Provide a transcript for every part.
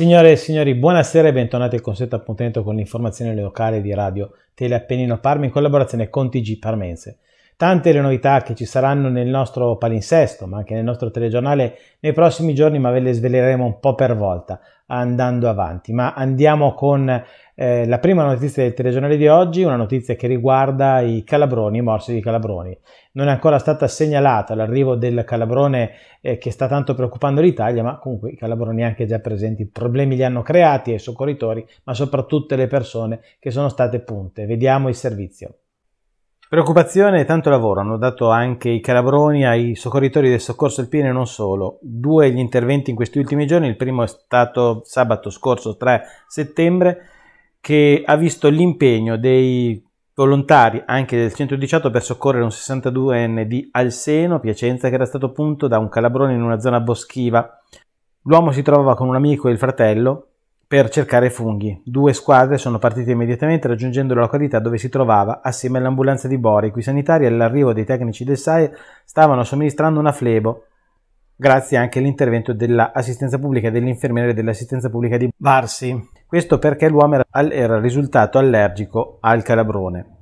Signore e signori, buonasera e bentornati al consueto appuntamento con l'informazione locale di Radio Teleappennino Parma in collaborazione con TG Parmense. Tante le novità che ci saranno nel nostro palinsesto, ma anche nel nostro telegiornale nei prossimi giorni, ma ve le sveleremo un po' per volta andando avanti. Ma andiamo con eh, la prima notizia del telegiornale di oggi, una notizia che riguarda i calabroni, i morsi di calabroni. Non è ancora stata segnalata l'arrivo del calabrone eh, che sta tanto preoccupando l'Italia, ma comunque i calabroni anche già presenti, problemi li hanno creati ai soccorritori, ma soprattutto le persone che sono state punte. Vediamo il servizio. Preoccupazione e tanto lavoro hanno dato anche i calabroni ai soccorritori del soccorso alpino e non solo. Due gli interventi in questi ultimi giorni, il primo è stato sabato scorso 3 settembre, che ha visto l'impegno dei volontari anche del 118 per soccorrere un 62enne di Alseno, Piacenza, che era stato punto da un calabrone in una zona boschiva. L'uomo si trovava con un amico e il fratello per cercare funghi. Due squadre sono partite immediatamente raggiungendo la località dove si trovava, assieme all'ambulanza di Bori, i cui sanitari all'arrivo dei tecnici del SAE stavano somministrando una flebo, grazie anche all'intervento dell'assistenza pubblica e dell'infermiere dell'assistenza pubblica di Varsi. Questo perché l'uomo era risultato allergico al calabrone.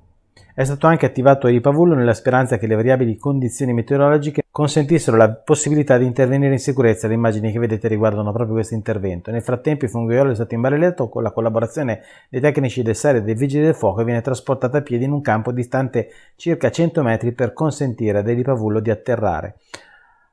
È stato anche attivato Ipavullo nella speranza che le variabili condizioni meteorologiche consentissero la possibilità di intervenire in sicurezza. Le immagini che vedete riguardano proprio questo intervento. Nel frattempo il funghiolo è stato imbaragliato con la collaborazione dei tecnici del SAR e dei vigili del fuoco e viene trasportato a piedi in un campo distante circa 100 metri per consentire ad Ipavullo di atterrare.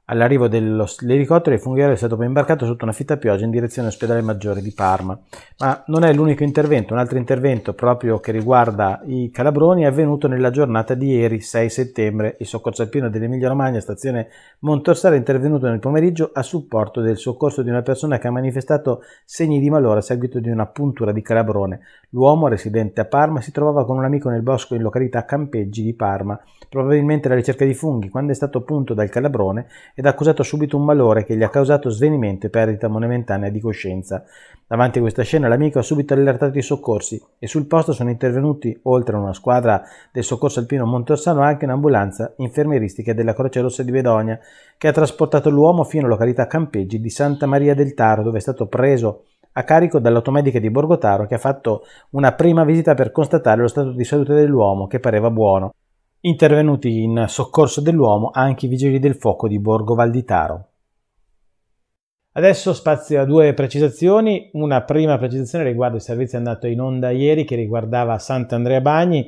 All'arrivo dell'elicottero il funghiere è stato poi imbarcato sotto una fitta pioggia in direzione all'ospedale maggiore di Parma. Ma non è l'unico intervento, un altro intervento proprio che riguarda i calabroni è avvenuto nella giornata di ieri 6 settembre. Il soccorso alpino dell'Emilia Romagna, stazione Montorsara, è intervenuto nel pomeriggio a supporto del soccorso di una persona che ha manifestato segni di malore a seguito di una puntura di calabrone. L'uomo, residente a Parma, si trovava con un amico nel bosco in località Campeggi di Parma, probabilmente alla ricerca di funghi, quando è stato punto dal calabrone ed ha accusato subito un malore che gli ha causato svenimento e perdita momentanea di coscienza. Davanti a questa scena l'amico ha subito allertato i soccorsi e sul posto sono intervenuti, oltre a una squadra del soccorso alpino Montorsano, anche un'ambulanza infermieristica della Croce Rossa di Bedonia, che ha trasportato l'uomo fino alla località Campeggi di Santa Maria del Taro, dove è stato preso a carico dell'automedica di Borgotaro che ha fatto una prima visita per constatare lo stato di salute dell'uomo che pareva buono, intervenuti in soccorso dell'uomo anche i vigili del fuoco di Borgo Valditaro. Adesso spazio a due precisazioni, una prima precisazione riguardo il servizio andato in onda ieri che riguardava Sant'Andrea Bagni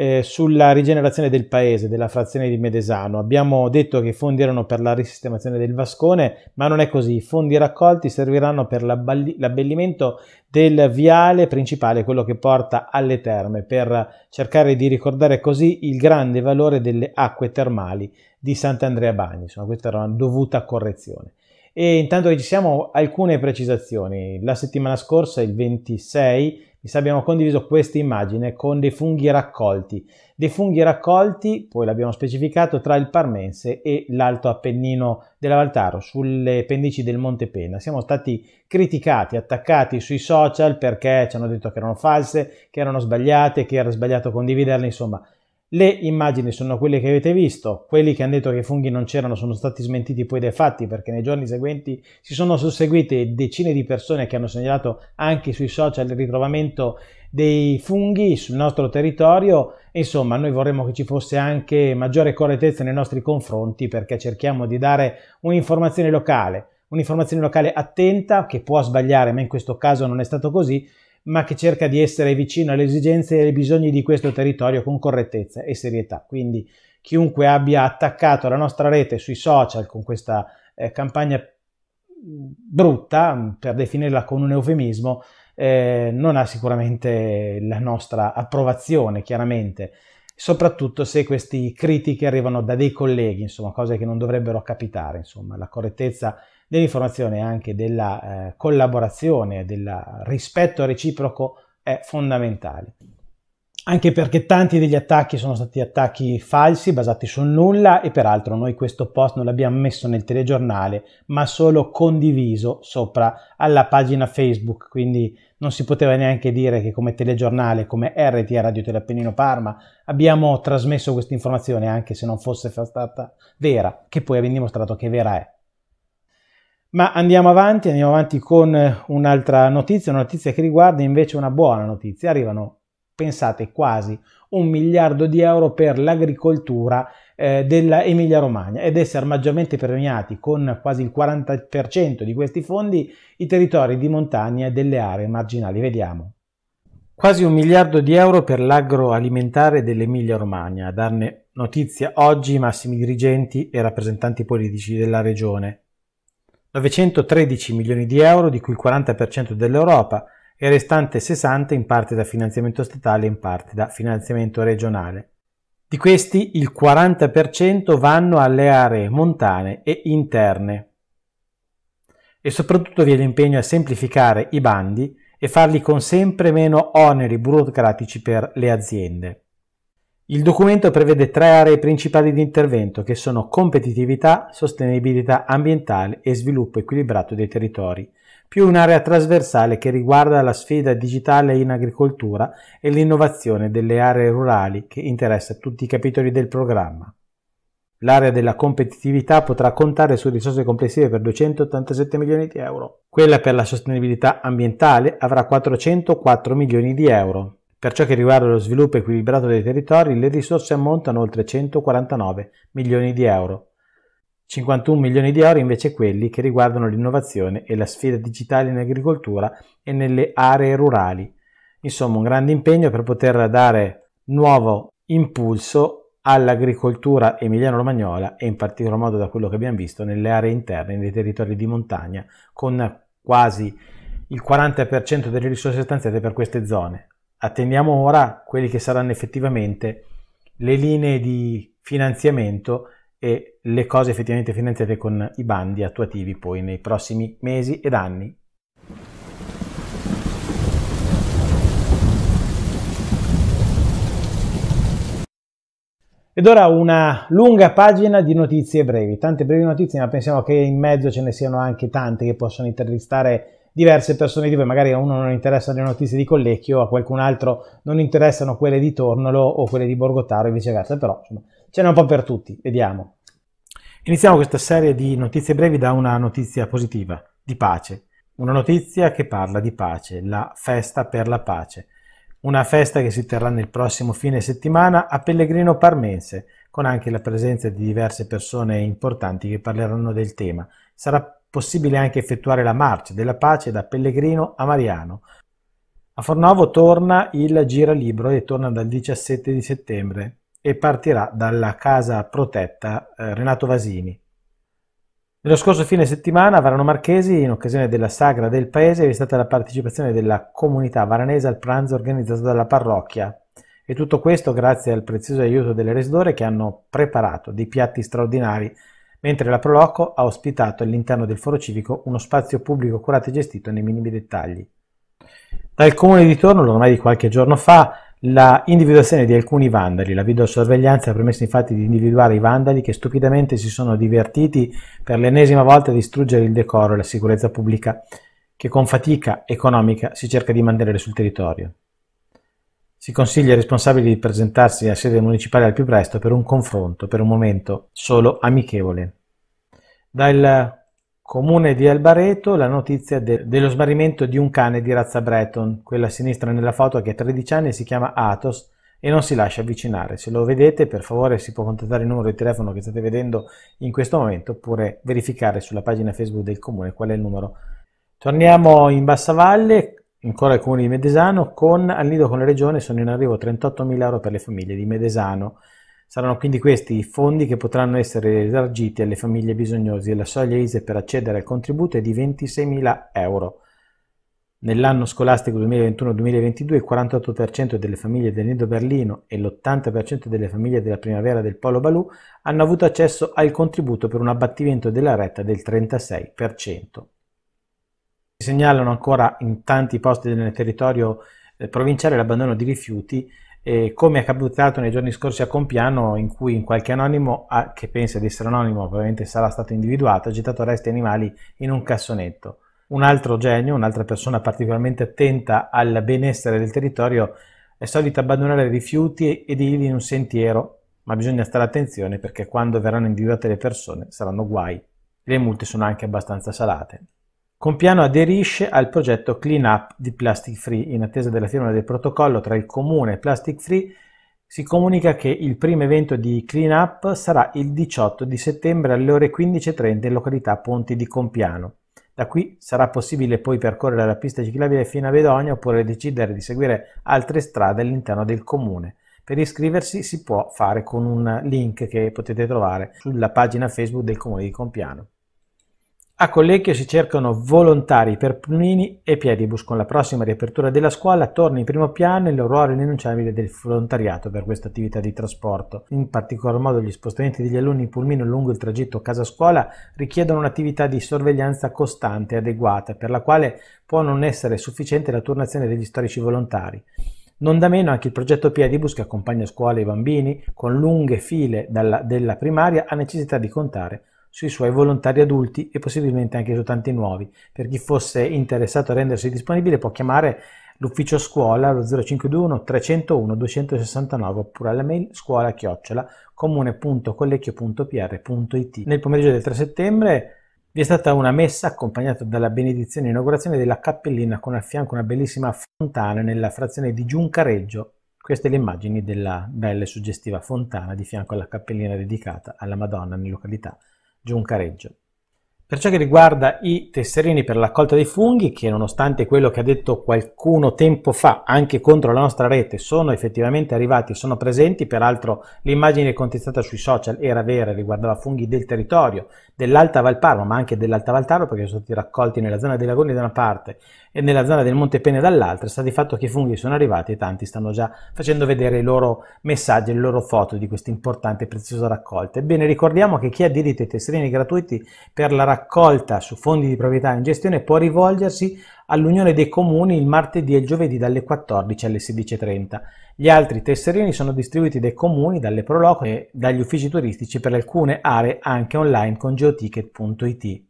eh, sulla rigenerazione del paese, della frazione di Medesano. Abbiamo detto che i fondi erano per la risistemazione del Vascone, ma non è così. I fondi raccolti serviranno per l'abbellimento del viale principale, quello che porta alle terme, per cercare di ricordare così il grande valore delle acque termali di Sant'Andrea Bagni. Insomma, questa era una dovuta correzione. E intanto che ci siamo, alcune precisazioni. La settimana scorsa, il 26, se abbiamo condiviso questa immagine con dei funghi raccolti. Dei funghi raccolti, poi l'abbiamo specificato, tra il Parmense e l'Alto Appennino della Valtaro, sulle pendici del Monte Penna. Siamo stati criticati, attaccati sui social perché ci hanno detto che erano false, che erano sbagliate, che era sbagliato condividerle, insomma le immagini sono quelle che avete visto, quelli che hanno detto che i funghi non c'erano sono stati smentiti poi dai fatti perché nei giorni seguenti si sono susseguite decine di persone che hanno segnalato anche sui social il ritrovamento dei funghi sul nostro territorio insomma noi vorremmo che ci fosse anche maggiore correttezza nei nostri confronti perché cerchiamo di dare un'informazione locale, un'informazione locale attenta che può sbagliare ma in questo caso non è stato così ma che cerca di essere vicino alle esigenze e ai bisogni di questo territorio con correttezza e serietà. Quindi chiunque abbia attaccato la nostra rete sui social con questa eh, campagna mm, brutta, mm, per definirla con un eufemismo, eh, non ha sicuramente la nostra approvazione, chiaramente, soprattutto se queste critiche arrivano da dei colleghi, insomma, cose che non dovrebbero capitare, insomma, la correttezza dell'informazione e anche della eh, collaborazione, del rispetto reciproco è fondamentale. Anche perché tanti degli attacchi sono stati attacchi falsi, basati su nulla e peraltro noi questo post non l'abbiamo messo nel telegiornale, ma solo condiviso sopra alla pagina Facebook, quindi non si poteva neanche dire che come telegiornale, come RT Radio Teleappennino Parma, abbiamo trasmesso questa informazione anche se non fosse stata vera, che poi abbiamo dimostrato che vera è. Ma andiamo avanti, andiamo avanti con eh, un'altra notizia, una notizia che riguarda invece una buona notizia. Arrivano, pensate, quasi un miliardo di euro per l'agricoltura eh, dell'Emilia Romagna ed essere maggiormente premiati con quasi il 40% di questi fondi i territori di montagna e delle aree marginali. Vediamo. Quasi un miliardo di euro per l'agroalimentare dell'Emilia Romagna, a darne notizia oggi i massimi dirigenti e rappresentanti politici della regione. 913 milioni di euro, di cui il 40% dell'Europa e il restante 60 in parte da finanziamento statale e in parte da finanziamento regionale. Di questi il 40% vanno alle aree montane e interne. E soprattutto vi è l'impegno a semplificare i bandi e farli con sempre meno oneri burocratici per le aziende. Il documento prevede tre aree principali di intervento che sono competitività, sostenibilità ambientale e sviluppo equilibrato dei territori, più un'area trasversale che riguarda la sfida digitale in agricoltura e l'innovazione delle aree rurali che interessa tutti i capitoli del programma. L'area della competitività potrà contare su risorse complessive per 287 milioni di euro. Quella per la sostenibilità ambientale avrà 404 milioni di euro. Per ciò che riguarda lo sviluppo equilibrato dei territori, le risorse ammontano oltre 149 milioni di euro, 51 milioni di euro invece quelli che riguardano l'innovazione e la sfida digitale in agricoltura e nelle aree rurali. Insomma, un grande impegno per poter dare nuovo impulso all'agricoltura emiliano-romagnola e in particolar modo da quello che abbiamo visto nelle aree interne, nei territori di montagna, con quasi il 40% delle risorse stanziate per queste zone. Attendiamo ora quelle che saranno effettivamente le linee di finanziamento e le cose effettivamente finanziate con i bandi attuativi poi nei prossimi mesi ed anni. Ed ora una lunga pagina di notizie brevi, tante brevi notizie, ma pensiamo che in mezzo ce ne siano anche tante che possono intervistare diverse persone di voi, magari a uno non interessano le notizie di Collecchio, a qualcun altro non interessano quelle di Tornolo o quelle di Borgotaro e viceversa, però insomma, ce n'è un po' per tutti, vediamo. Iniziamo questa serie di notizie brevi da una notizia positiva, di pace. Una notizia che parla di pace, la festa per la pace. Una festa che si terrà nel prossimo fine settimana a Pellegrino Parmense, con anche la presenza di diverse persone importanti che parleranno del tema. Sarà possibile anche effettuare la marcia della pace da Pellegrino a Mariano. A Fornovo torna il Giralibro e torna dal 17 di settembre e partirà dalla casa protetta eh, Renato Vasini. Nello scorso fine settimana a Varano Marchesi, in occasione della sagra del paese, è stata la partecipazione della comunità varanese al pranzo organizzato dalla parrocchia. E tutto questo grazie al prezioso aiuto delle resdore che hanno preparato dei piatti straordinari mentre la Proloco ha ospitato all'interno del foro civico uno spazio pubblico curato e gestito nei minimi dettagli. Dal comune di Torno, ormai di qualche giorno fa, la individuazione di alcuni vandali, la videosorveglianza ha permesso infatti di individuare i vandali che stupidamente si sono divertiti per l'ennesima volta a distruggere il decoro e la sicurezza pubblica che con fatica economica si cerca di mantenere sul territorio. Si consiglia ai responsabili di presentarsi a sede municipale al più presto per un confronto, per un momento solo amichevole. Dal comune di Albareto la notizia de- dello smarrimento di un cane di razza Breton, quella a sinistra nella foto che ha 13 anni e si chiama Atos e non si lascia avvicinare. Se lo vedete per favore si può contattare il numero di telefono che state vedendo in questo momento oppure verificare sulla pagina Facebook del comune qual è il numero. Torniamo in Bassavalle, Ancora il comune di Medesano, con, al nido con la regione sono in arrivo 38.000 euro per le famiglie di Medesano. Saranno quindi questi i fondi che potranno essere elargiti alle famiglie bisognose. La soglia ISE per accedere al contributo è di 26.000 euro. Nell'anno scolastico 2021-2022 il 48% delle famiglie del Nido Berlino e l'80% delle famiglie della primavera del Polo Balù hanno avuto accesso al contributo per un abbattimento della retta del 36%. Si segnalano ancora in tanti posti del territorio eh, provinciale l'abbandono di rifiuti, eh, come è accaduto nei giorni scorsi a Compiano, in cui in qualche anonimo, a, che pensa di essere anonimo, ovviamente sarà stato individuato, ha gettato resti animali in un cassonetto. Un altro genio, un'altra persona particolarmente attenta al benessere del territorio, è solito abbandonare rifiuti e dirgli in un sentiero, ma bisogna stare attenzione perché quando verranno individuate le persone saranno guai. Le multe sono anche abbastanza salate. Compiano aderisce al progetto Clean Up di Plastic Free. In attesa della firma del protocollo tra il comune e Plastic Free si comunica che il primo evento di Clean Up sarà il 18 di settembre alle ore 15.30 in località Ponti di Compiano. Da qui sarà possibile poi percorrere la pista ciclabile fino a Vedogna oppure decidere di seguire altre strade all'interno del comune. Per iscriversi si può fare con un link che potete trovare sulla pagina Facebook del comune di Compiano. A Collecchio si cercano volontari per Pnini e Piedibus. Con la prossima riapertura della scuola torna in primo piano il ruolo rinunciabile del volontariato per questa attività di trasporto. In particolar modo gli spostamenti degli alunni in pulmino lungo il tragitto casa-scuola richiedono un'attività di sorveglianza costante e adeguata, per la quale può non essere sufficiente la turnazione degli storici volontari. Non da meno anche il progetto Piedibus che accompagna scuole e bambini con lunghe file dalla, della primaria ha necessità di contare sui suoi volontari adulti e possibilmente anche su tanti nuovi. Per chi fosse interessato a rendersi disponibile può chiamare l'ufficio scuola allo 0521 301 269 oppure alla mail scuola chiocciola comune.collecchio.pr.it. Nel pomeriggio del 3 settembre vi è stata una messa accompagnata dalla benedizione e inaugurazione della cappellina con al fianco una bellissima fontana nella frazione di Giuncareggio. Queste le immagini della bella e suggestiva fontana di fianco alla cappellina dedicata alla Madonna in località giuncareggio. Per ciò che riguarda i tesserini per l'accolta dei funghi, che nonostante quello che ha detto qualcuno tempo fa, anche contro la nostra rete, sono effettivamente arrivati, sono presenti, peraltro l'immagine contestata sui social era vera, riguardava funghi del territorio, dell'Alta Valparma, ma anche dell'Alta Valtaro, perché sono stati raccolti nella zona dei lagoni da una parte e nella zona del Monte Pene dall'altra, sta di fatto che i funghi sono arrivati e tanti stanno già facendo vedere i loro messaggi, le loro foto di questa importante e preziosa raccolta. Ebbene, ricordiamo che chi ha diritto ai tesserini gratuiti per la raccolta su fondi di proprietà in gestione può rivolgersi all'Unione dei Comuni il martedì e il giovedì dalle 14 alle 16.30. Gli altri tesserini sono distribuiti dai comuni, dalle Proloco e dagli uffici turistici per alcune aree anche online con geoticket.it.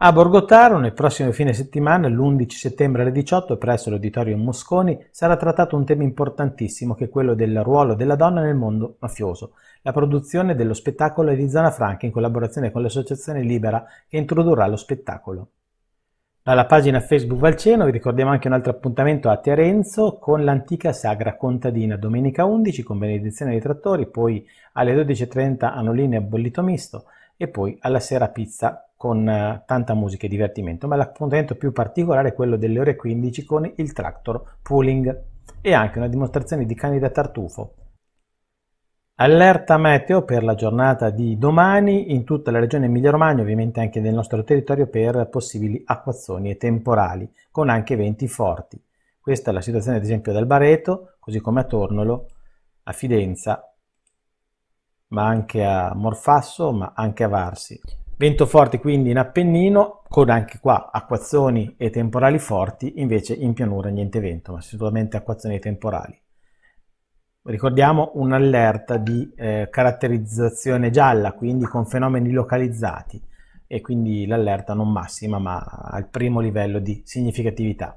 A Borgotaro, nel prossimo fine settimana, l'11 settembre alle 18, presso l'Auditorio Mosconi, sarà trattato un tema importantissimo che è quello del ruolo della donna nel mondo mafioso. La produzione dello spettacolo è di Zana Franca in collaborazione con l'associazione Libera che introdurrà lo spettacolo alla pagina Facebook Valceno, vi ricordiamo anche un altro appuntamento a Terenzo con l'antica sagra contadina, domenica 11 con benedizione dei trattori, poi alle 12.30 anoline e bollito misto e poi alla sera pizza con eh, tanta musica e divertimento, ma l'appuntamento più particolare è quello delle ore 15 con il tractor pooling e anche una dimostrazione di cani da tartufo Allerta meteo per la giornata di domani in tutta la regione Emilia-Romagna, ovviamente anche nel nostro territorio, per possibili acquazzoni e temporali, con anche venti forti. Questa è la situazione ad esempio del Bareto, così come a Tornolo, a Fidenza, ma anche a Morfasso, ma anche a Varsi. Vento forte quindi in Appennino, con anche qua acquazzoni e temporali forti, invece in pianura niente vento, ma sicuramente acquazzoni e temporali ricordiamo un'allerta di eh, caratterizzazione gialla, quindi con fenomeni localizzati e quindi l'allerta non massima ma al primo livello di significatività.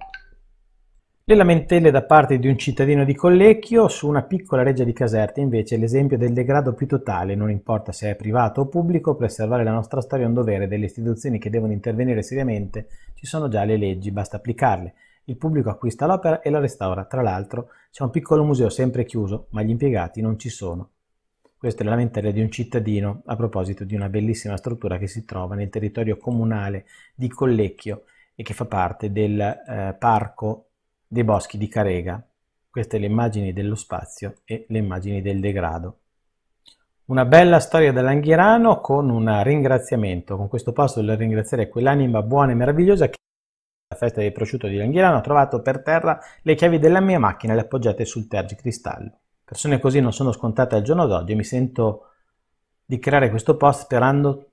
Le lamentele da parte di un cittadino di Collecchio su una piccola reggia di Caserta invece è l'esempio del degrado più totale, non importa se è privato o pubblico, preservare la nostra storia è un dovere delle istituzioni che devono intervenire seriamente, ci sono già le leggi, basta applicarle. Il pubblico acquista l'opera e la restaura. Tra l'altro c'è un piccolo museo sempre chiuso, ma gli impiegati non ci sono. Questa è la lamentela di un cittadino a proposito di una bellissima struttura che si trova nel territorio comunale di Collecchio e che fa parte del eh, Parco dei Boschi di Carega. Queste le immagini dello spazio e le immagini del degrado. Una bella storia dell'Anghierano con un ringraziamento. Con questo posto voglio ringraziare quell'anima buona e meravigliosa che la festa del prosciutto di Langhirano ho trovato per terra le chiavi della mia macchina e le appoggiate sul tergicristallo. Persone così non sono scontate al giorno d'oggi e mi sento di creare questo post sperando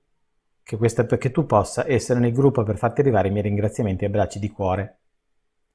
che, questa, che tu possa essere nel gruppo per farti arrivare i miei ringraziamenti e abbracci di cuore.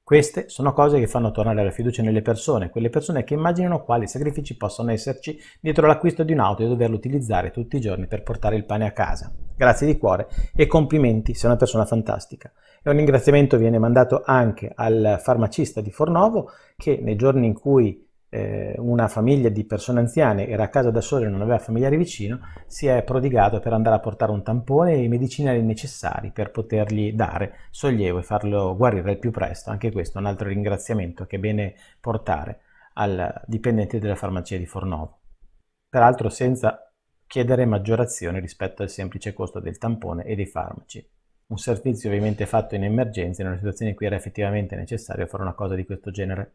Queste sono cose che fanno tornare la fiducia nelle persone, quelle persone che immaginano quali sacrifici possono esserci dietro l'acquisto di un'auto e doverlo utilizzare tutti i giorni per portare il pane a casa. Grazie di cuore e complimenti, sei una persona fantastica. E un ringraziamento viene mandato anche al farmacista di Fornovo che nei giorni in cui eh, una famiglia di persone anziane era a casa da sole e non aveva familiari vicino, si è prodigato per andare a portare un tampone e i medicinali necessari per potergli dare sollievo e farlo guarire al più presto. Anche questo è un altro ringraziamento che è bene portare al dipendente della farmacia di Fornovo. Peraltro senza chiedere maggiorazione rispetto al semplice costo del tampone e dei farmaci. Un servizio ovviamente fatto in emergenza, in una situazione in cui era effettivamente necessario fare una cosa di questo genere.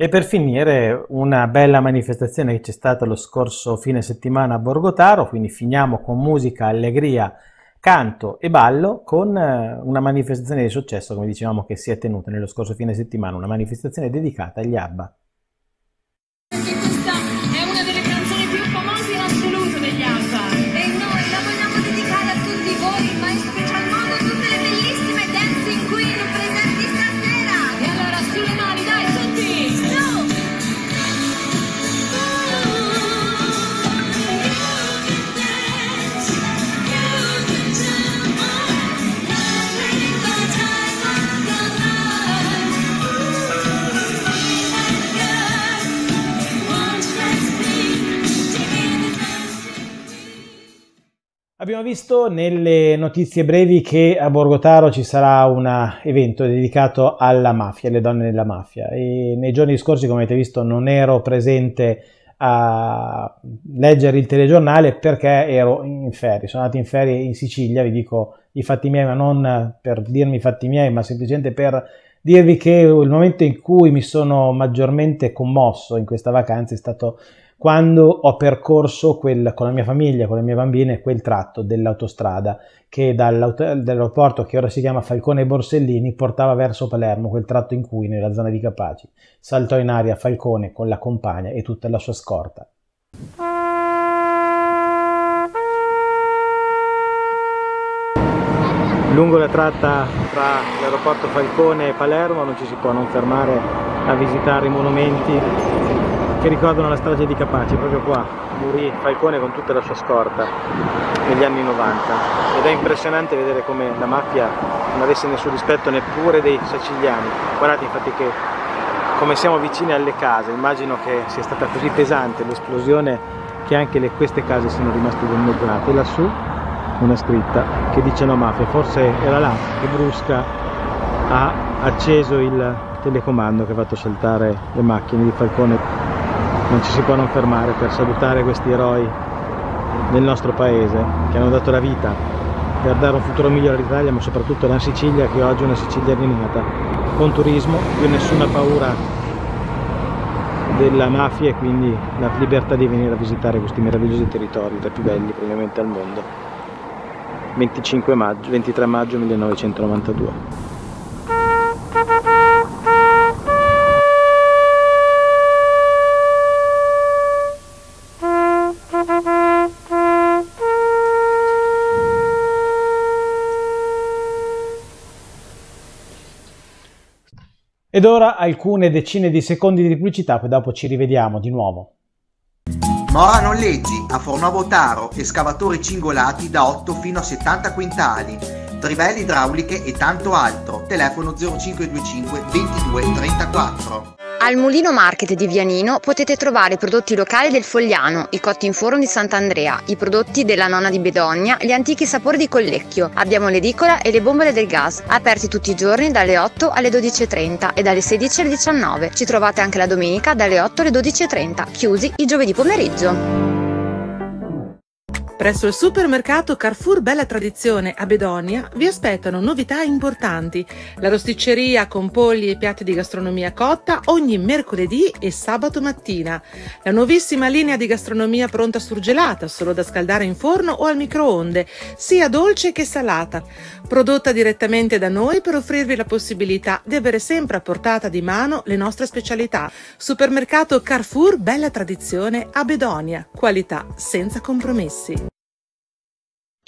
E per finire una bella manifestazione che c'è stata lo scorso fine settimana a Borgotaro, quindi finiamo con musica, allegria, canto e ballo con eh, una manifestazione di successo, come dicevamo, che si è tenuta nello scorso fine settimana, una manifestazione dedicata agli ABBA. Abbiamo visto nelle notizie brevi che a Borgotaro ci sarà un evento dedicato alla mafia, alle donne della mafia. E nei giorni scorsi, come avete visto, non ero presente a leggere il telegiornale perché ero in ferie. Sono andato in ferie in Sicilia, vi dico i fatti miei, ma non per dirmi i fatti miei, ma semplicemente per dirvi che il momento in cui mi sono maggiormente commosso in questa vacanza è stato quando ho percorso quel, con la mia famiglia, con le mie bambine, quel tratto dell'autostrada che dall'aeroporto che ora si chiama Falcone Borsellini portava verso Palermo, quel tratto in cui nella zona di Capaci saltò in aria Falcone con la compagna e tutta la sua scorta. lungo la tratta tra l'aeroporto Falcone e Palermo non ci si può non fermare a visitare i monumenti che ricordano la strage di Capaci, proprio qua morì Falcone con tutta la sua scorta negli anni 90 ed è impressionante vedere come la mafia non avesse nessun rispetto neppure dei siciliani. Guardate infatti che come siamo vicini alle case, immagino che sia stata così pesante l'esplosione che anche le, queste case sono rimaste danneggiate. Lassù una scritta che dice la mafia, forse era là che Brusca ha acceso il telecomando che ha fatto saltare le macchine di Falcone non ci si può non fermare per salutare questi eroi del nostro paese che hanno dato la vita per dare un futuro migliore all'Italia ma soprattutto alla Sicilia che oggi è una Sicilia rinata con turismo più nessuna paura della mafia e quindi la libertà di venire a visitare questi meravigliosi territori tra i più belli probabilmente al mondo 25 maggio, 23 maggio 1992 Ed ora alcune decine di secondi di pubblicità, poi dopo ci rivediamo di nuovo. Mora Noleggi a Fornovo Taro, escavatori cingolati da 8 fino a 70 quintali, trivelle idrauliche e tanto altro. Telefono 0525 22 34. Al Mulino Market di Vianino potete trovare i prodotti locali del Fogliano, i cotti in forno di Sant'Andrea, i prodotti della nonna di Bedogna, gli antichi sapori di Collecchio. Abbiamo l'edicola e le bombole del gas, aperti tutti i giorni dalle 8 alle 12.30 e dalle 16 alle 19. Ci trovate anche la domenica dalle 8 alle 12.30, chiusi i giovedì pomeriggio. Presso il supermercato Carrefour Bella Tradizione a Bedonia vi aspettano novità importanti. La rosticceria con polli e piatti di gastronomia cotta ogni mercoledì e sabato mattina. La nuovissima linea di gastronomia pronta surgelata, solo da scaldare in forno o al microonde, sia dolce che salata. Prodotta direttamente da noi per offrirvi la possibilità di avere sempre a portata di mano le nostre specialità. Supermercato Carrefour Bella Tradizione a Bedonia. Qualità senza compromessi.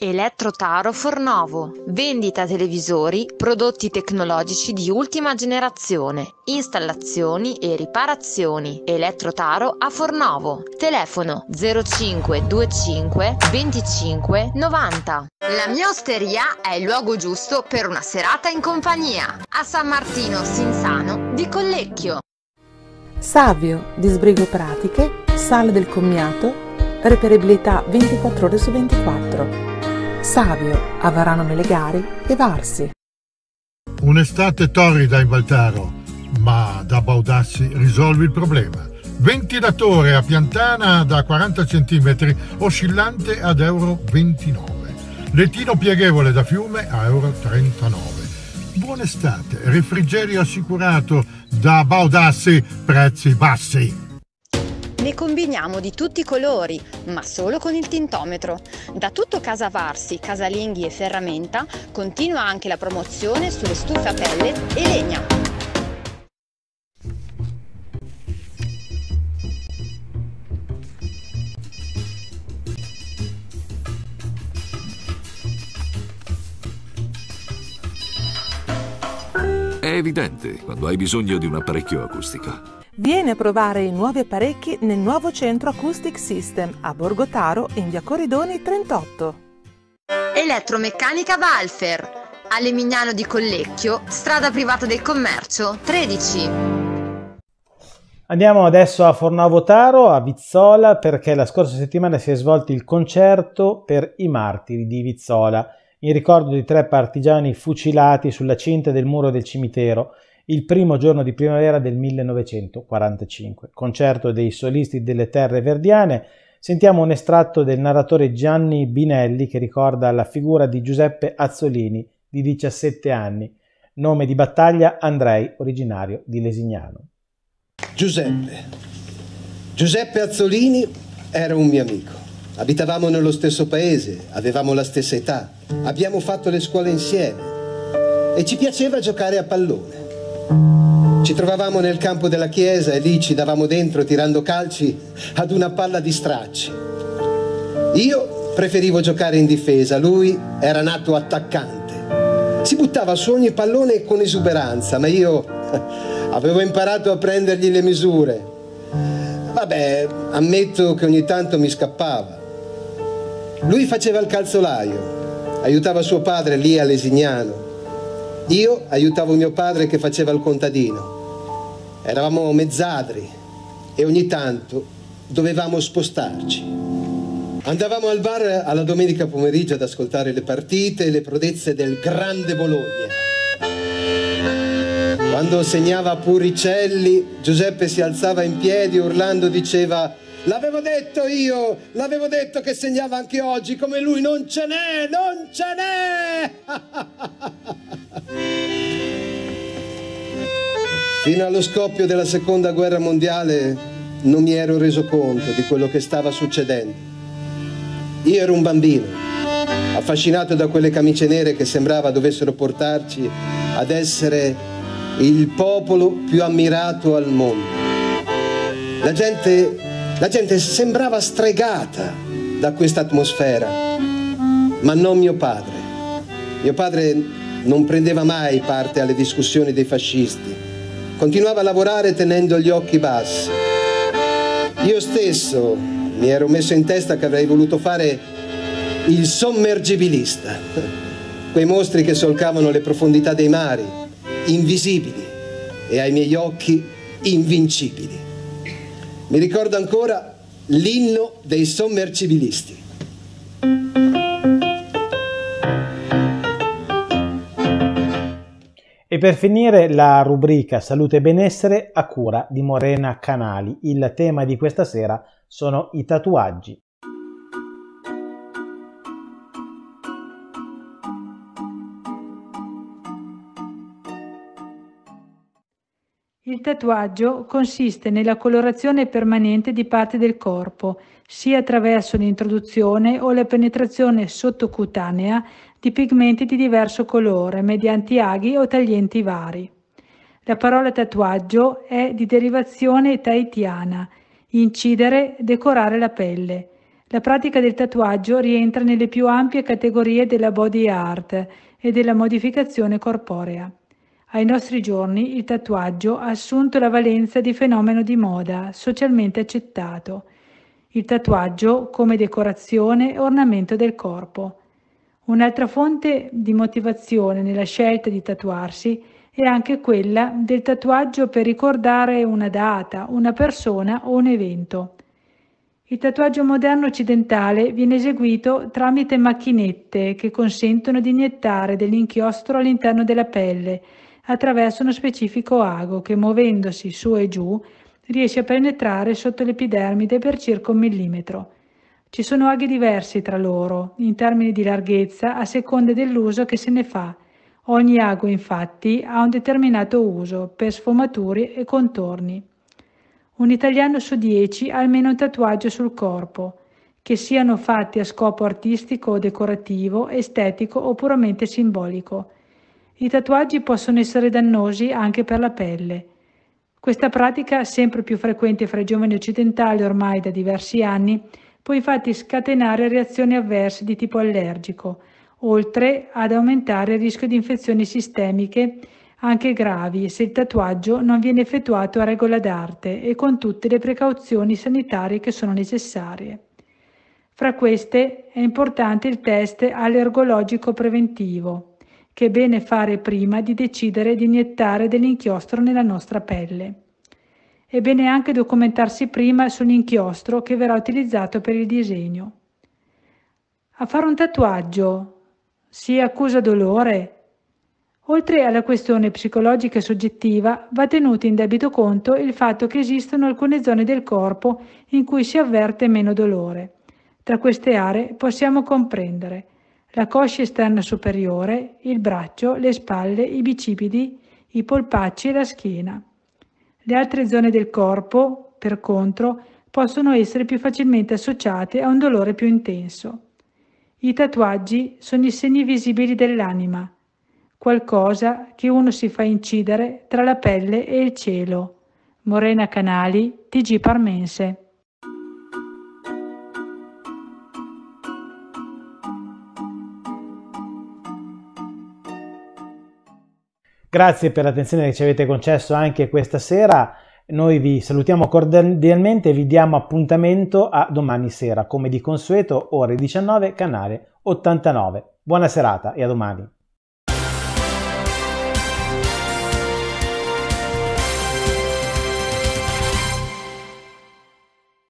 Elettro Taro Fornovo. Vendita televisori, prodotti tecnologici di ultima generazione, installazioni e riparazioni. Elettro Taro a Fornovo. Telefono 0525 25 90. La mia osteria è il luogo giusto per una serata in compagnia. A San Martino Sinsano di Collecchio. Savio disbrigo Pratiche, Sale del Commiato, reperibilità 24 ore su 24 Savio, Avarano gare e Varsi. Un'estate torrida in Valtaro, ma da Baudassi risolvi il problema. Ventilatore a piantana da 40 cm, oscillante ad euro 29. Lettino pieghevole da fiume a euro 39. Buon'estate, refrigerio assicurato da Baudassi, prezzi bassi. Ne combiniamo di tutti i colori, ma solo con il tintometro. Da tutto Casa Varsi, Casalinghi e Ferramenta continua anche la promozione sulle stufe a pelle e legna. È evidente quando hai bisogno di un apparecchio acustico. Vieni a provare i nuovi apparecchi nel nuovo centro Acoustic System a Borgotaro in via Corridoni 38. Elettromeccanica Valfer, a di Collecchio, strada privata del commercio 13. Andiamo adesso a Fornavo Taro, a Vizzola, perché la scorsa settimana si è svolto il concerto per i martiri di Vizzola, in ricordo di tre partigiani fucilati sulla cinta del muro del cimitero il primo giorno di primavera del 1945, concerto dei solisti delle terre verdiane, sentiamo un estratto del narratore Gianni Binelli che ricorda la figura di Giuseppe Azzolini, di 17 anni, nome di battaglia Andrei, originario di Lesignano. Giuseppe. Giuseppe Azzolini era un mio amico. Abitavamo nello stesso paese, avevamo la stessa età, abbiamo fatto le scuole insieme e ci piaceva giocare a pallone. Ci trovavamo nel campo della chiesa e lì ci davamo dentro tirando calci ad una palla di stracci. Io preferivo giocare in difesa, lui era nato attaccante. Si buttava su ogni pallone con esuberanza, ma io avevo imparato a prendergli le misure. Vabbè, ammetto che ogni tanto mi scappava. Lui faceva il calzolaio, aiutava suo padre lì a Lesignano io aiutavo mio padre che faceva il contadino. Eravamo mezzadri e ogni tanto dovevamo spostarci. Andavamo al bar alla domenica pomeriggio ad ascoltare le partite e le prodezze del grande Bologna. Quando segnava Puricelli, Giuseppe si alzava in piedi urlando diceva L'avevo detto io, l'avevo detto che segnava anche oggi, come lui non ce n'è, non ce n'è! Fino allo scoppio della seconda guerra mondiale non mi ero reso conto di quello che stava succedendo. Io ero un bambino, affascinato da quelle camicie nere che sembrava dovessero portarci ad essere il popolo più ammirato al mondo. La gente, la gente sembrava stregata da questa atmosfera, ma non mio padre. Mio padre non prendeva mai parte alle discussioni dei fascisti, continuava a lavorare tenendo gli occhi bassi. Io stesso mi ero messo in testa che avrei voluto fare il sommergibilista, quei mostri che solcavano le profondità dei mari, invisibili e ai miei occhi invincibili. Mi ricordo ancora l'inno dei sommercibilisti. per finire la rubrica Salute e benessere a cura di Morena Canali. Il tema di questa sera sono i tatuaggi. Il tatuaggio consiste nella colorazione permanente di parte del corpo, sia attraverso l'introduzione o la penetrazione sottocutanea di pigmenti di diverso colore mediante aghi o taglienti vari. La parola tatuaggio è di derivazione tahitiana, incidere, decorare la pelle. La pratica del tatuaggio rientra nelle più ampie categorie della body art e della modificazione corporea. Ai nostri giorni il tatuaggio ha assunto la valenza di fenomeno di moda, socialmente accettato. Il tatuaggio come decorazione e ornamento del corpo. Un'altra fonte di motivazione nella scelta di tatuarsi è anche quella del tatuaggio per ricordare una data, una persona o un evento. Il tatuaggio moderno occidentale viene eseguito tramite macchinette che consentono di iniettare dell'inchiostro all'interno della pelle attraverso uno specifico ago che muovendosi su e giù riesce a penetrare sotto l'epidermide per circa un millimetro. Ci sono aghi diversi tra loro in termini di larghezza a seconda dell'uso che se ne fa. Ogni ago infatti ha un determinato uso per sfumature e contorni. Un italiano su dieci ha almeno un tatuaggio sul corpo, che siano fatti a scopo artistico o decorativo, estetico o puramente simbolico. I tatuaggi possono essere dannosi anche per la pelle. Questa pratica, sempre più frequente fra i giovani occidentali ormai da diversi anni, può infatti scatenare reazioni avverse di tipo allergico, oltre ad aumentare il rischio di infezioni sistemiche anche gravi se il tatuaggio non viene effettuato a regola d'arte e con tutte le precauzioni sanitarie che sono necessarie. Fra queste è importante il test allergologico preventivo, che è bene fare prima di decidere di iniettare dell'inchiostro nella nostra pelle. È bene anche documentarsi prima sull'inchiostro che verrà utilizzato per il disegno. A fare un tatuaggio si accusa dolore? Oltre alla questione psicologica e soggettiva, va tenuto in debito conto il fatto che esistono alcune zone del corpo in cui si avverte meno dolore. Tra queste aree possiamo comprendere la coscia esterna superiore, il braccio, le spalle, i bicipiti, i polpacci e la schiena. Le altre zone del corpo, per contro, possono essere più facilmente associate a un dolore più intenso. I tatuaggi sono i segni visibili dell'anima, qualcosa che uno si fa incidere tra la pelle e il cielo. Morena Canali, TG Parmense. Grazie per l'attenzione che ci avete concesso anche questa sera. Noi vi salutiamo cordialmente e vi diamo appuntamento a domani sera, come di consueto, ore 19, canale 89. Buona serata e a domani.